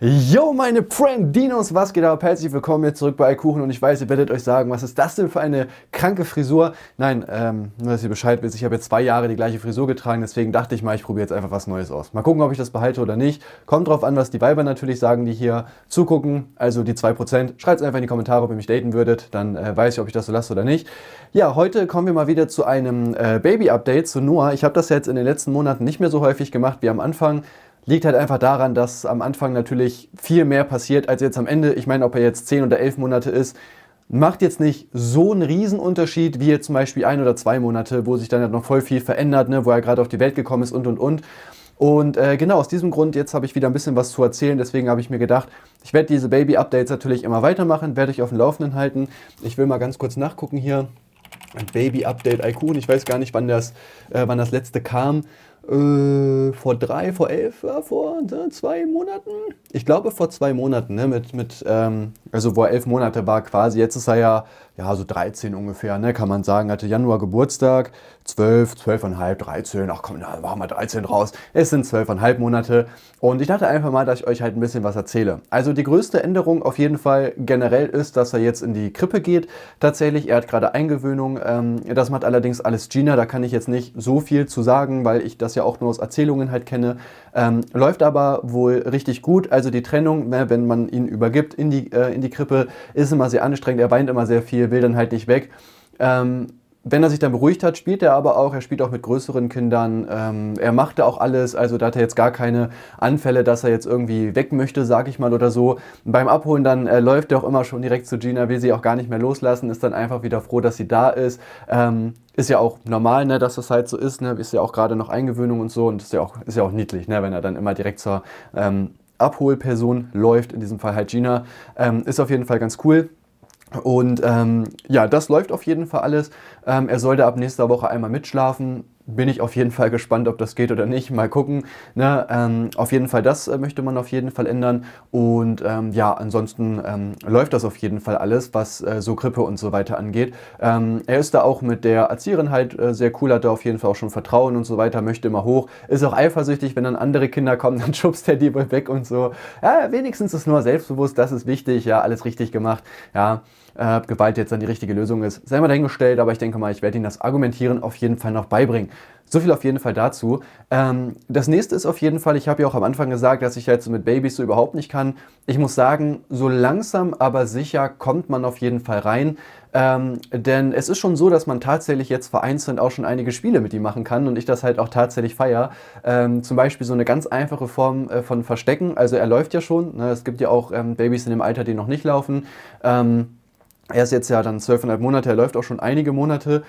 Yo, meine Prank-Dinos, was geht ab? Herzlich willkommen jetzt zurück bei Eikuchen und ich weiß, ihr werdet euch sagen, was ist das denn für eine kranke Frisur? Nein, ähm, nur dass ihr Bescheid wisst, ich habe jetzt zwei Jahre die gleiche Frisur getragen, deswegen dachte ich mal, ich probiere jetzt einfach was Neues aus. Mal gucken, ob ich das behalte oder nicht. Kommt drauf an, was die Weiber natürlich sagen, die hier zugucken, also die 2%. Schreibt es einfach in die Kommentare, ob ihr mich daten würdet, dann äh, weiß ich, ob ich das so lasse oder nicht. Ja, heute kommen wir mal wieder zu einem äh, Baby-Update zu Noah. Ich habe das jetzt in den letzten Monaten nicht mehr so häufig gemacht wie am Anfang liegt halt einfach daran, dass am Anfang natürlich viel mehr passiert als jetzt am Ende. Ich meine, ob er jetzt 10 oder 11 Monate ist, macht jetzt nicht so einen Riesenunterschied wie jetzt zum Beispiel ein oder zwei Monate, wo sich dann halt noch voll viel verändert, ne, wo er gerade auf die Welt gekommen ist und und und. Und äh, genau aus diesem Grund, jetzt habe ich wieder ein bisschen was zu erzählen, deswegen habe ich mir gedacht, ich werde diese Baby-Updates natürlich immer weitermachen, werde ich auf dem Laufenden halten. Ich will mal ganz kurz nachgucken hier. Baby-Update IQ und ich weiß gar nicht, wann das, äh, wann das letzte kam. Äh, vor drei, vor elf, vor ne, zwei Monaten? Ich glaube vor zwei Monaten, ne, mit, mit ähm, also wo er elf Monate war quasi, jetzt ist er ja ja, so 13 ungefähr, ne, kann man sagen, hatte Januar Geburtstag, 12, 12,5, 13, ach komm, da machen wir 13 raus. Es sind 12,5 Monate und ich dachte einfach mal, dass ich euch halt ein bisschen was erzähle. Also die größte Änderung auf jeden Fall generell ist, dass er jetzt in die Krippe geht. Tatsächlich, er hat gerade Eingewöhnung, ähm, das macht allerdings alles Gina, da kann ich jetzt nicht so viel zu sagen, weil ich das ja auch nur aus Erzählungen halt kenne. Ähm, läuft aber wohl richtig gut, also die Trennung, ne, wenn man ihn übergibt in die, äh, in die Krippe, ist immer sehr anstrengend, er weint immer sehr viel, der will dann halt nicht weg. Ähm, wenn er sich dann beruhigt hat, spielt er aber auch, er spielt auch mit größeren Kindern, ähm, er machte auch alles, also da hat er jetzt gar keine Anfälle, dass er jetzt irgendwie weg möchte, sag ich mal, oder so. beim Abholen dann äh, läuft er auch immer schon direkt zu Gina, will sie auch gar nicht mehr loslassen, ist dann einfach wieder froh, dass sie da ist. Ähm, ist ja auch normal, ne, dass das halt so ist, ne? ist ja auch gerade noch Eingewöhnung und so und ist ja auch, ist ja auch niedlich, ne, wenn er dann immer direkt zur ähm, Abholperson läuft, in diesem Fall halt Gina. Ähm, ist auf jeden Fall ganz cool. Und ähm, ja, das läuft auf jeden Fall alles. Ähm, er sollte ab nächster Woche einmal mitschlafen bin ich auf jeden Fall gespannt, ob das geht oder nicht. Mal gucken. Ne? Ähm, auf jeden Fall, das äh, möchte man auf jeden Fall ändern. Und ähm, ja, ansonsten ähm, läuft das auf jeden Fall alles, was äh, so Grippe und so weiter angeht. Ähm, er ist da auch mit der Erzieherin halt äh, sehr cool, hat da auf jeden Fall auch schon Vertrauen und so weiter, möchte immer hoch. Ist auch eifersüchtig, wenn dann andere Kinder kommen, dann schubst er die wohl weg und so. Ja, wenigstens ist nur selbstbewusst, das ist wichtig. Ja, alles richtig gemacht. Ja äh, Gewalt jetzt dann die richtige Lösung ist, sei mal dahingestellt, aber ich denke mal, ich werde Ihnen das Argumentieren auf jeden Fall noch beibringen. So viel auf jeden Fall dazu. Ähm, das nächste ist auf jeden Fall, ich habe ja auch am Anfang gesagt, dass ich jetzt halt mit Babys so überhaupt nicht kann. Ich muss sagen, so langsam aber sicher kommt man auf jeden Fall rein. Ähm, denn es ist schon so, dass man tatsächlich jetzt vereinzelt auch schon einige Spiele mit ihm machen kann und ich das halt auch tatsächlich feiere. Ähm, zum Beispiel so eine ganz einfache Form äh, von Verstecken. Also er läuft ja schon. Ne? Es gibt ja auch ähm, Babys in dem Alter, die noch nicht laufen. Ähm, er ist jetzt ja dann zwölfeinhalb Monate, er läuft auch schon einige Monate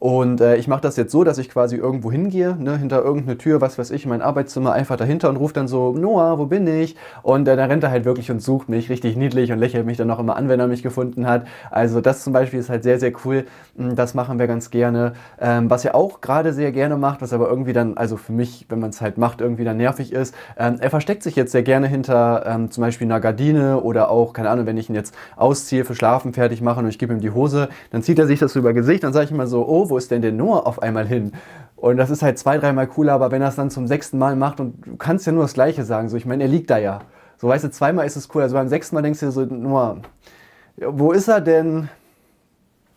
und äh, ich mache das jetzt so, dass ich quasi irgendwo hingehe, ne, hinter irgendeine Tür, was weiß ich, mein Arbeitszimmer einfach dahinter und ruft dann so, Noah, wo bin ich? Und äh, dann rennt er halt wirklich und sucht mich richtig niedlich und lächelt mich dann auch immer an, wenn er mich gefunden hat. Also das zum Beispiel ist halt sehr, sehr cool. Hm, das machen wir ganz gerne. Ähm, was er auch gerade sehr gerne macht, was aber irgendwie dann, also für mich, wenn man es halt macht, irgendwie dann nervig ist, ähm, er versteckt sich jetzt sehr gerne hinter ähm, zum Beispiel einer Gardine oder auch, keine Ahnung, wenn ich ihn jetzt ausziehe, für Schlafen fertig mache und ich gebe ihm die Hose, dann zieht er sich das so über Gesicht, dann sage ich immer so, oh, wo ist denn der Noah auf einmal hin? Und das ist halt zwei, dreimal cooler, aber wenn er es dann zum sechsten Mal macht und du kannst ja nur das Gleiche sagen, so ich meine, er liegt da ja. So weißt du, zweimal ist es cool, also beim sechsten Mal denkst du dir so, Noah, wo ist er denn?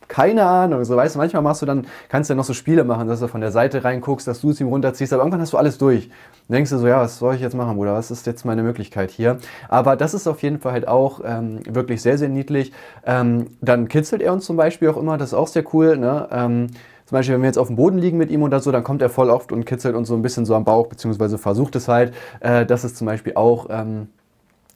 keine Ahnung. So, weißt du, manchmal machst du dann, kannst du ja noch so Spiele machen, dass du von der Seite reinguckst, dass du es ihm runterziehst, aber irgendwann hast du alles durch. Dann denkst du so, ja, was soll ich jetzt machen, Bruder? Was ist jetzt meine Möglichkeit hier? Aber das ist auf jeden Fall halt auch ähm, wirklich sehr, sehr niedlich. Ähm, dann kitzelt er uns zum Beispiel auch immer, das ist auch sehr cool, ne? Ähm, zum Beispiel, wenn wir jetzt auf dem Boden liegen mit ihm oder so, dann kommt er voll oft und kitzelt uns so ein bisschen so am Bauch, beziehungsweise versucht es halt. Äh, das ist zum Beispiel auch ähm,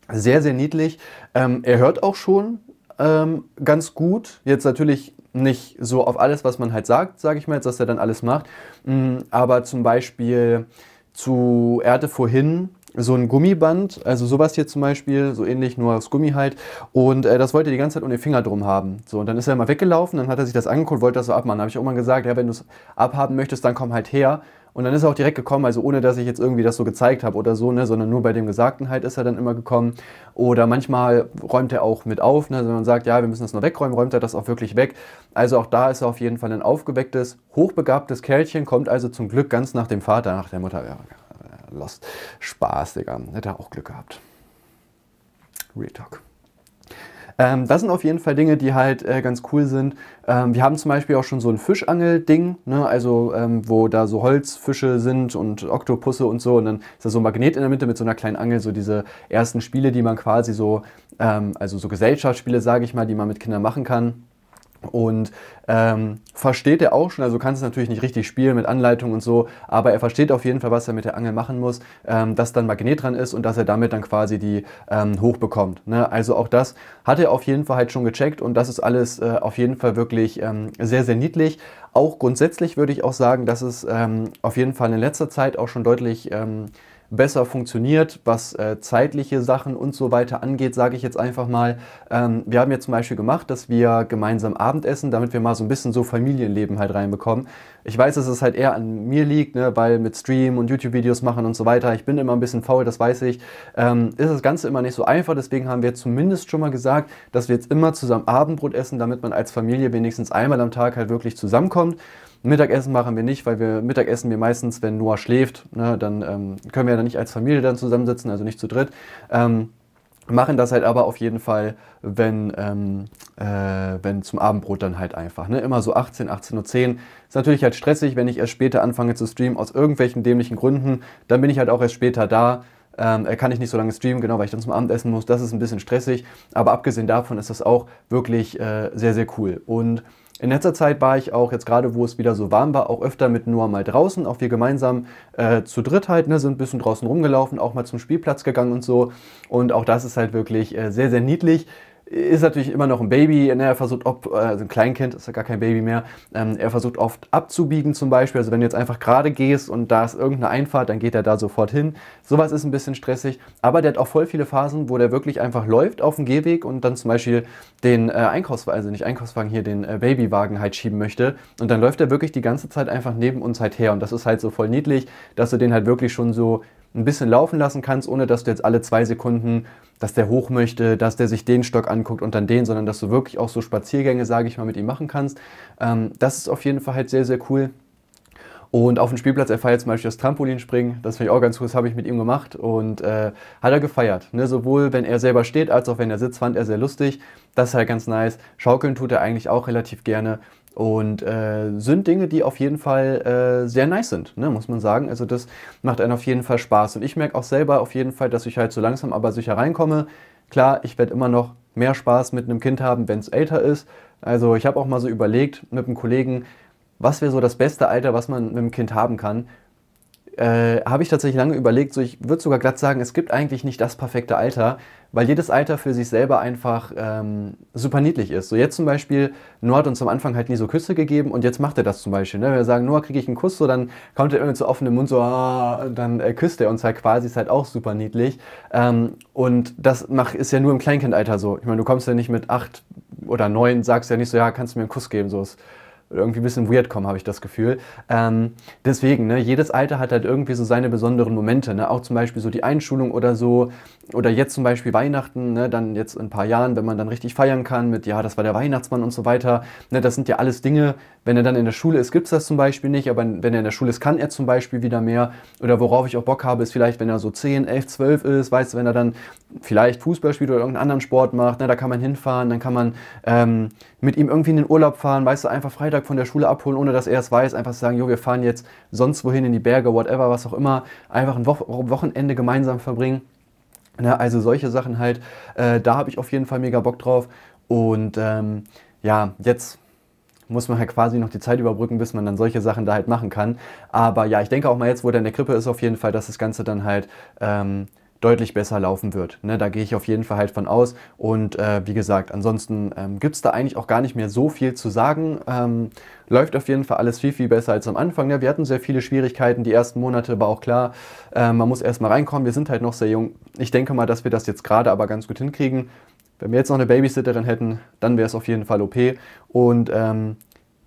sehr, sehr niedlich. Ähm, er hört auch schon, ähm, ganz gut. Jetzt natürlich nicht so auf alles, was man halt sagt, sage ich mal jetzt, dass er dann alles macht. Mm, aber zum Beispiel zu Erde vorhin so ein Gummiband, also sowas hier zum Beispiel, so ähnlich, nur aus Gummi halt. Und äh, das wollte er die ganze Zeit um den Finger drum haben. So, und dann ist er mal weggelaufen, dann hat er sich das angeguckt, wollte das so abmachen. Da habe ich auch mal gesagt, ja, wenn du es abhaben möchtest, dann komm halt her. Und dann ist er auch direkt gekommen, also ohne dass ich jetzt irgendwie das so gezeigt habe oder so, ne, sondern nur bei dem Gesagten halt ist er dann immer gekommen. Oder manchmal räumt er auch mit auf, ne, wenn man sagt, ja, wir müssen das nur wegräumen, räumt er das auch wirklich weg. Also auch da ist er auf jeden Fall ein aufgewecktes, hochbegabtes Kerlchen, kommt also zum Glück ganz nach dem Vater, nach der Mutter. Ja, lost. Spaß, Digga. Hätte er auch Glück gehabt. Real Talk. Ähm, das sind auf jeden Fall Dinge, die halt äh, ganz cool sind. Ähm, wir haben zum Beispiel auch schon so ein Fischangel-Ding, ne? also ähm, wo da so Holzfische sind und Oktopusse und so. Und dann ist da so ein Magnet in der Mitte mit so einer kleinen Angel, so diese ersten Spiele, die man quasi so, ähm, also so Gesellschaftsspiele, sage ich mal, die man mit Kindern machen kann. Und ähm, versteht er auch schon, also kann es natürlich nicht richtig spielen mit Anleitung und so, aber er versteht auf jeden Fall, was er mit der Angel machen muss, ähm, dass dann Magnet dran ist und dass er damit dann quasi die ähm, hochbekommt. Ne? Also auch das hat er auf jeden Fall halt schon gecheckt und das ist alles äh, auf jeden Fall wirklich ähm, sehr, sehr niedlich. Auch grundsätzlich würde ich auch sagen, dass es ähm, auf jeden Fall in letzter Zeit auch schon deutlich Ähm, besser funktioniert, was äh, zeitliche Sachen und so weiter angeht, sage ich jetzt einfach mal. Ähm, wir haben jetzt zum Beispiel gemacht, dass wir gemeinsam Abendessen, damit wir mal so ein bisschen so Familienleben halt reinbekommen. Ich weiß, dass es halt eher an mir liegt, ne, weil mit Stream und YouTube-Videos machen und so weiter, ich bin immer ein bisschen faul, das weiß ich, ähm, ist das Ganze immer nicht so einfach. Deswegen haben wir zumindest schon mal gesagt, dass wir jetzt immer zusammen Abendbrot essen, damit man als Familie wenigstens einmal am Tag halt wirklich zusammenkommt. Mittagessen machen wir nicht, weil wir Mittagessen wir meistens, wenn Noah schläft, ne, dann ähm, können wir ja nicht als Familie dann zusammensitzen, also nicht zu dritt. Ähm, machen das halt aber auf jeden Fall, wenn, ähm, äh, wenn zum Abendbrot dann halt einfach. Ne? Immer so 18, 18.10 Uhr. Ist natürlich halt stressig, wenn ich erst später anfange zu streamen, aus irgendwelchen dämlichen Gründen. Dann bin ich halt auch erst später da. Ähm, äh, kann ich nicht so lange streamen, genau, weil ich dann zum Abendessen muss. Das ist ein bisschen stressig. Aber abgesehen davon ist das auch wirklich äh, sehr, sehr cool. Und in letzter Zeit war ich auch, jetzt gerade wo es wieder so warm war, auch öfter mit Noah mal draußen. Auch wir gemeinsam äh, zu dritt halt, ne, sind ein bisschen draußen rumgelaufen, auch mal zum Spielplatz gegangen und so. Und auch das ist halt wirklich äh, sehr, sehr niedlich ist natürlich immer noch ein Baby. Ne? Er versucht, ob, äh, also ein Kleinkind ist ja gar kein Baby mehr. Ähm, er versucht oft abzubiegen zum Beispiel. Also wenn du jetzt einfach gerade gehst und da ist irgendeine Einfahrt, dann geht er da sofort hin. Sowas ist ein bisschen stressig. Aber der hat auch voll viele Phasen, wo der wirklich einfach läuft auf dem Gehweg und dann zum Beispiel den äh, Einkaufswagen, also nicht Einkaufswagen hier, den äh, Babywagen halt schieben möchte. Und dann läuft er wirklich die ganze Zeit einfach neben uns halt her. Und das ist halt so voll niedlich, dass du den halt wirklich schon so ein bisschen laufen lassen kannst, ohne dass du jetzt alle zwei Sekunden, dass der hoch möchte, dass der sich den Stock anguckt und dann den, sondern dass du wirklich auch so Spaziergänge, sage ich mal, mit ihm machen kannst. Ähm, das ist auf jeden Fall halt sehr, sehr cool. Und auf dem Spielplatz, er feiert zum Beispiel das Trampolinspringen. Das finde ich auch ganz cool, das habe ich mit ihm gemacht und äh, hat er gefeiert. Ne? Sowohl wenn er selber steht, als auch wenn er sitzt, fand er sehr lustig. Das ist halt ganz nice. Schaukeln tut er eigentlich auch relativ gerne. Und äh, sind Dinge, die auf jeden Fall äh, sehr nice sind, ne? muss man sagen. Also das macht einen auf jeden Fall Spaß. Und ich merke auch selber auf jeden Fall, dass ich halt so langsam aber sicher reinkomme. Klar, ich werde immer noch mehr Spaß mit einem Kind haben, wenn es älter ist. Also ich habe auch mal so überlegt mit einem Kollegen, was wäre so das beste Alter, was man mit dem Kind haben kann, äh, habe ich tatsächlich lange überlegt. So, ich würde sogar glatt sagen, es gibt eigentlich nicht das perfekte Alter, weil jedes Alter für sich selber einfach ähm, super niedlich ist. So jetzt zum Beispiel, Noah hat uns am Anfang halt nie so Küsse gegeben und jetzt macht er das zum Beispiel. Ne? Wenn wir sagen, Noah, kriege ich einen Kuss, so dann kommt er immer mit so offenem Mund so, ah, dann äh, küsst er uns halt quasi, ist halt auch super niedlich. Ähm, und das mach, ist ja nur im Kleinkindalter so. Ich meine, du kommst ja nicht mit acht oder neun, sagst ja nicht so, ja, kannst du mir einen Kuss geben, so ist irgendwie ein bisschen weird kommen, habe ich das Gefühl. Ähm, deswegen, ne, jedes Alter hat halt irgendwie so seine besonderen Momente. Ne? Auch zum Beispiel so die Einschulung oder so. Oder jetzt zum Beispiel Weihnachten, ne? dann jetzt in ein paar Jahren, wenn man dann richtig feiern kann mit, ja, das war der Weihnachtsmann und so weiter. Ne? Das sind ja alles Dinge, wenn er dann in der Schule ist, gibt es das zum Beispiel nicht. Aber wenn er in der Schule ist, kann er zum Beispiel wieder mehr. Oder worauf ich auch Bock habe, ist vielleicht, wenn er so 10, 11, 12 ist, weißt du, wenn er dann vielleicht Fußball spielt oder irgendeinen anderen Sport macht, ne? da kann man hinfahren, dann kann man ähm, mit ihm irgendwie in den Urlaub fahren, weißt du, einfach Freitag Nachmittag von der Schule abholen, ohne dass er es weiß. Einfach zu sagen, jo, wir fahren jetzt sonst wohin in die Berge, whatever, was auch immer. Einfach ein Wochenende gemeinsam verbringen. Ne, also solche Sachen halt. Äh, da habe ich auf jeden Fall mega Bock drauf. Und ähm, ja, jetzt muss man halt quasi noch die Zeit überbrücken, bis man dann solche Sachen da halt machen kann. Aber ja, ich denke auch mal jetzt, wo der in der Krippe ist, auf jeden Fall, dass das Ganze dann halt ähm, deutlich besser laufen wird. Ne, da gehe ich auf jeden Fall halt von aus. Und äh, wie gesagt, ansonsten ähm, gibt es da eigentlich auch gar nicht mehr so viel zu sagen. Ähm, läuft auf jeden Fall alles viel, viel besser als am Anfang. Ne? Wir hatten sehr viele Schwierigkeiten die ersten Monate, war auch klar, äh, man muss erstmal reinkommen. Wir sind halt noch sehr jung. Ich denke mal, dass wir das jetzt gerade aber ganz gut hinkriegen. Wenn wir jetzt noch eine Babysitterin hätten, dann wäre es auf jeden Fall OP. Und ähm,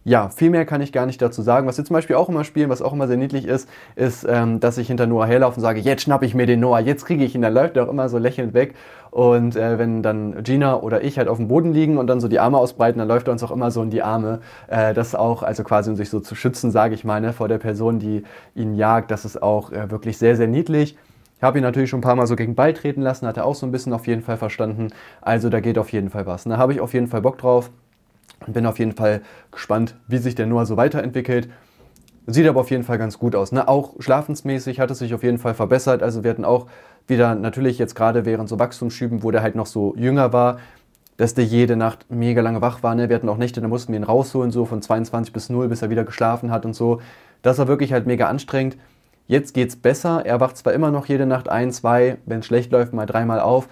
ja, viel mehr kann ich gar nicht dazu sagen. Was wir zum Beispiel auch immer spielen, was auch immer sehr niedlich ist, ist, ähm, dass ich hinter Noah herlaufe und sage, jetzt schnapp ich mir den Noah, jetzt kriege ich ihn. Dann läuft er auch immer so lächelnd weg. Und äh, wenn dann Gina oder ich halt auf dem Boden liegen und dann so die Arme ausbreiten, dann läuft er uns auch immer so in die Arme. Äh, das auch, also quasi um sich so zu schützen, sage ich mal, ne, vor der Person, die ihn jagt. Das ist auch äh, wirklich sehr, sehr niedlich. Ich habe ihn natürlich schon ein paar Mal so gegen Ball treten lassen, hat er auch so ein bisschen auf jeden Fall verstanden. Also da geht auf jeden Fall was. Da ne? habe ich auf jeden Fall Bock drauf. Und bin auf jeden Fall gespannt, wie sich der Noah so weiterentwickelt. Sieht aber auf jeden Fall ganz gut aus. Ne? Auch schlafensmäßig hat es sich auf jeden Fall verbessert. Also wir hatten auch wieder natürlich jetzt gerade während so Wachstumsschüben, wo der halt noch so jünger war, dass der jede Nacht mega lange wach war. Ne? Wir hatten auch Nächte, da mussten wir ihn rausholen, so von 22 bis 0, bis er wieder geschlafen hat und so. Das war wirklich halt mega anstrengend. Jetzt geht es besser. Er wacht zwar immer noch jede Nacht ein, zwei, wenn es schlecht läuft, mal dreimal auf.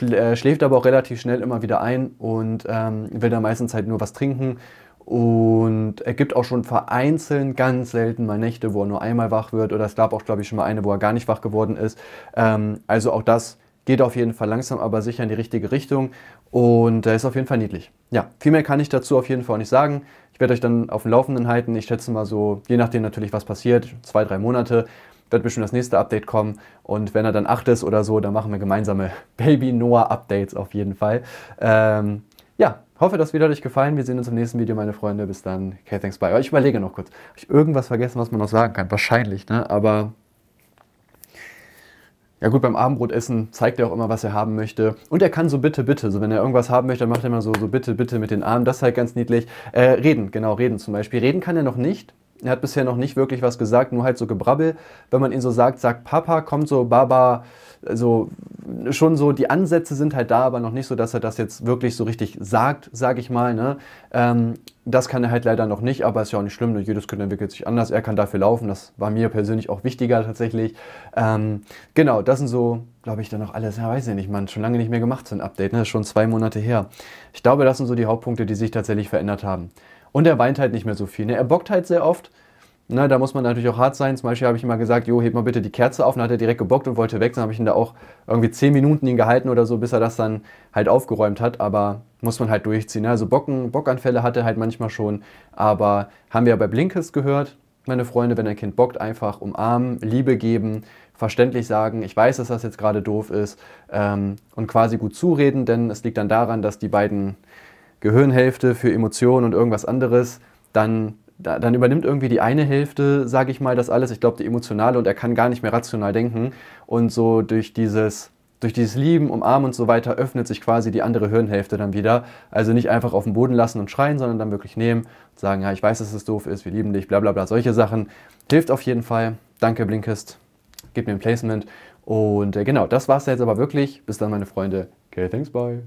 Äh, schläft aber auch relativ schnell immer wieder ein und ähm, will dann meistens halt nur was trinken. Und er gibt auch schon vereinzelt ganz selten mal Nächte, wo er nur einmal wach wird. Oder es gab auch, glaube ich, schon mal eine, wo er gar nicht wach geworden ist. Ähm, also auch das geht auf jeden Fall langsam, aber sicher in die richtige Richtung. Und er ist auf jeden Fall niedlich. Ja, viel mehr kann ich dazu auf jeden Fall auch nicht sagen. Ich werde euch dann auf dem Laufenden halten. Ich schätze mal so, je nachdem natürlich, was passiert, zwei, drei Monate wird bestimmt das nächste Update kommen. Und wenn er dann 8 ist oder so, dann machen wir gemeinsame Baby-Noah-Updates auf jeden Fall. Ähm, ja, hoffe, das Video hat euch gefallen. Wir sehen uns im nächsten Video, meine Freunde. Bis dann. Okay, thanks, bye. Oh, ich überlege noch kurz. Habe ich irgendwas vergessen, was man noch sagen kann? Wahrscheinlich, ne? Aber ja gut, beim Abendbrotessen zeigt er auch immer, was er haben möchte. Und er kann so bitte, bitte, so wenn er irgendwas haben möchte, dann macht er immer so, so bitte, bitte mit den Armen. Das ist halt ganz niedlich. Äh, reden, genau, reden zum Beispiel. Reden kann er noch nicht. Er hat bisher noch nicht wirklich was gesagt, nur halt so Gebrabbel. Wenn man ihn so sagt, sagt Papa, kommt so Baba, also schon so, die Ansätze sind halt da, aber noch nicht so, dass er das jetzt wirklich so richtig sagt, sag ich mal. Ne? Ähm, das kann er halt leider noch nicht, aber ist ja auch nicht schlimm, denn ne? jedes Kind entwickelt sich anders. Er kann dafür laufen, das war mir persönlich auch wichtiger tatsächlich. Ähm, genau, das sind so, glaube ich, dann noch alles, ja, weiß ich nicht, man, schon lange nicht mehr gemacht, so ein Update, ne? schon zwei Monate her. Ich glaube, das sind so die Hauptpunkte, die sich tatsächlich verändert haben. Und er weint halt nicht mehr so viel. Ne? Er bockt halt sehr oft. Na, da muss man natürlich auch hart sein. Zum Beispiel habe ich immer gesagt, jo, heb mal bitte die Kerze auf. dann hat er direkt gebockt und wollte weg. Dann habe ich ihn da auch irgendwie zehn Minuten ihn gehalten oder so, bis er das dann halt aufgeräumt hat. Aber muss man halt durchziehen. Ne? Also Bocken, Bockanfälle hat er halt manchmal schon. Aber haben wir ja bei Blinkist gehört, meine Freunde, wenn ein Kind bockt, einfach umarmen, Liebe geben, verständlich sagen, ich weiß, dass das jetzt gerade doof ist. Ähm, und quasi gut zureden, denn es liegt dann daran, dass die beiden Gehirnhälfte für Emotionen und irgendwas anderes, dann, da, dann übernimmt irgendwie die eine Hälfte, sage ich mal, das alles. Ich glaube, die emotionale und er kann gar nicht mehr rational denken. Und so durch dieses durch dieses Lieben, Umarmen und so weiter öffnet sich quasi die andere Hirnhälfte dann wieder. Also nicht einfach auf den Boden lassen und schreien, sondern dann wirklich nehmen und sagen, ja, ich weiß, dass es doof ist, wir lieben dich, bla bla bla. Solche Sachen hilft auf jeden Fall. Danke Blinkist, gib mir ein Placement. Und äh, genau, das war es jetzt aber wirklich. Bis dann, meine Freunde. Okay, thanks, bye.